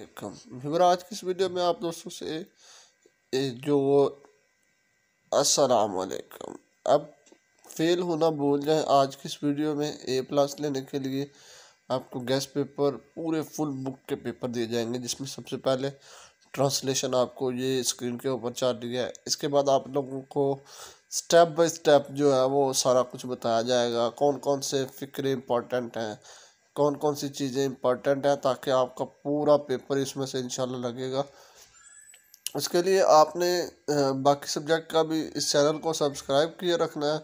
welcome फिर आज की इस वीडियो में आप दोस्तों से जो असलकम अब फेल होना बोल जाए आज की इस वीडियो में ए प्लस लेने के लिए आपको गैस पेपर पूरे फुल बुक के पेपर दिए जाएंगे जिसमें सबसे पहले ट्रांसलेशन आपको ये स्क्रीन के ऊपर चार दिया है इसके बाद आप लोगों को स्टेप बाय स्टेप जो है वो सारा कुछ बताया जाएगा कौन कौन से फ़िक्रे इम्पॉर्टेंट हैं कौन कौन सी चीज़ें इंपॉर्टेंट हैं ताकि आपका पूरा पेपर इसमें से इंशाल्लाह लगेगा उसके लिए आपने बाकी सब्जेक्ट का भी इस चैनल को सब्सक्राइब किए रखना है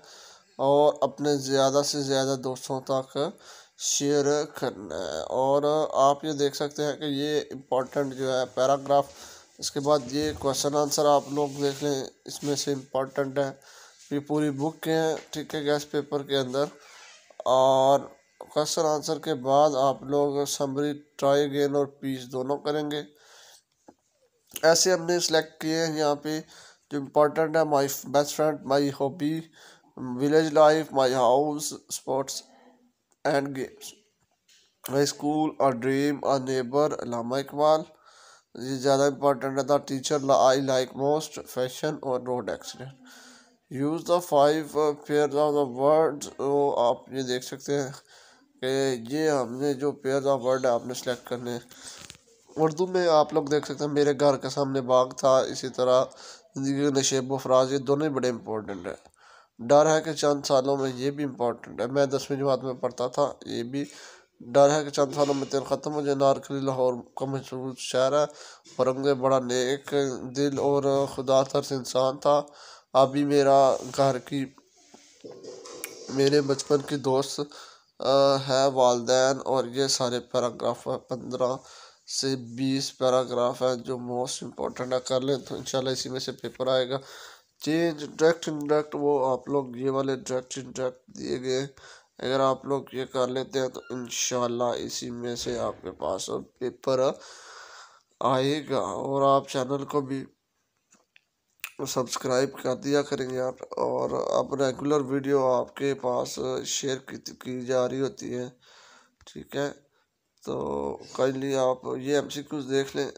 और अपने ज़्यादा से ज़्यादा दोस्तों तक शेयर करना है और आप ये देख सकते हैं कि ये इम्पॉर्टेंट जो है पैराग्राफ इसके बाद ये क्वेश्चन आंसर आप लोग देख लें इसमें से इम्पॉर्टेंट है ये पूरी बुक के हैं ठीक है गैस पेपर के अंदर और क्वेश्चन आंसर के बाद आप लोग समरी ट्राई अगेन और पीस दोनों करेंगे ऐसे हमने सेलेक्ट किए हैं यहाँ पे जो इम्पोर्टेंट है my best friend my hobby village life my house sports and games my school और ड्रीम और नेबर लामा इकबाल ये ज़्यादा important the teacher I like most fashion और road accident use the five fair of the words वो आप ये देख सकते हैं कि ये हमने जो पेयर ऑफ वर्ड है आपने सेलेक्ट करने उर्दू में आप लोग देख सकते हैं मेरे घर के सामने बाग था इसी तरह ज़िंदगी के नशेब व फराज ये दोनों ही बड़े इंपॉर्टेंट हैं डर है कि चंद सालों में ये भी इम्पोर्टेंट है मैं दसवीं जमात में पढ़ता था ये भी डर है कि चंद सालों में तेल ख़त्म हो जाए नारकली लाहौर का मशहूर शहर है औरंगजेब बड़ा नेक दिल और खुदा तर्स इंसान था अभी मेरा घर की मेरे बचपन की दोस्त है वालदेन और ये सारे पैराग्राफ पंद्रह से बीस पैराग्राफ हैं जो मोस्ट इम्पोर्टेंट है कर लें तो इंशाल्लाह इसी में से पेपर आएगा चेंज डायरेक्ट इनडायरेक्ट वो आप लोग ये वाले डायरेक्ट इनडायरेक्ट दिए गए अगर आप लोग ये कर लेते हैं तो इन इसी में से आपके पास पेपर आएगा और आप चैनल को भी सब्सक्राइब कर दिया करेंगे आप और अब रेगुलर वीडियो आपके पास शेयर की, की जा रही होती है ठीक है तो काइंडली आप ये एम देख लें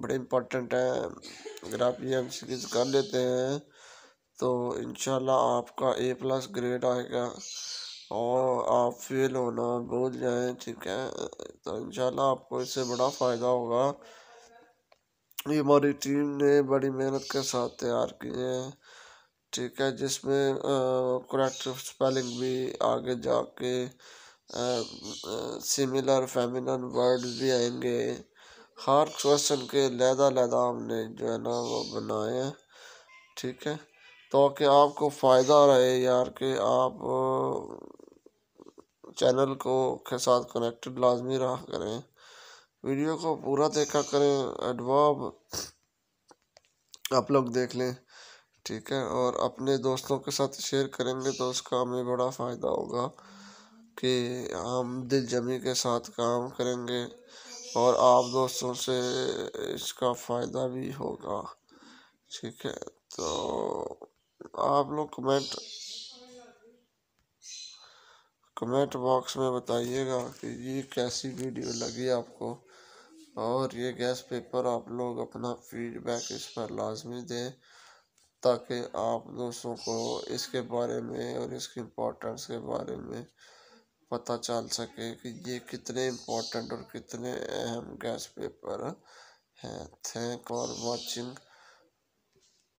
बड़े इम्पोर्टेंट हैं अगर आप ये एम कर लेते हैं तो इन आपका ए प्लस ग्रेड आएगा और आप फेल होना भूल जाएँ ठीक है तो इन आपको इससे बड़ा फ़ायदा होगा ये हमारी टीम ने बड़ी मेहनत के साथ तैयार किए हैं ठीक है जिसमें करेक्ट स्पेलिंग भी आगे जाके सिमिलर फेमिनन वर्ड भी आएंगे हर क्वेश्चन के लहदा लहदा हमने जो है ना वो बनाए हैं ठीक है तो कि आपको फ़ायदा रहे यार कि आप चैनल को के साथ कनेक्टेड लाजमी रहा करें वीडियो को पूरा देखा करें एडवाब आप लोग देख लें ठीक है और अपने दोस्तों के साथ शेयर करेंगे तो उसका हमें बड़ा फ़ायदा होगा कि हम दिल जमी के साथ काम करेंगे और आप दोस्तों से इसका फ़ायदा भी होगा ठीक है तो आप लोग कमेंट कमेंट बॉक्स में बताइएगा कि ये कैसी वीडियो लगी आपको और ये गैस पेपर आप लोग अपना फीडबैक इस पर लाजमी दें ताकि आप दोस्तों को इसके बारे में और इसके इम्पोर्टेंस के बारे में पता चल सके कि ये कितने इम्पोर्टेंट और कितने अहम गैस पेपर हैं थैंक फॉर वाचिंग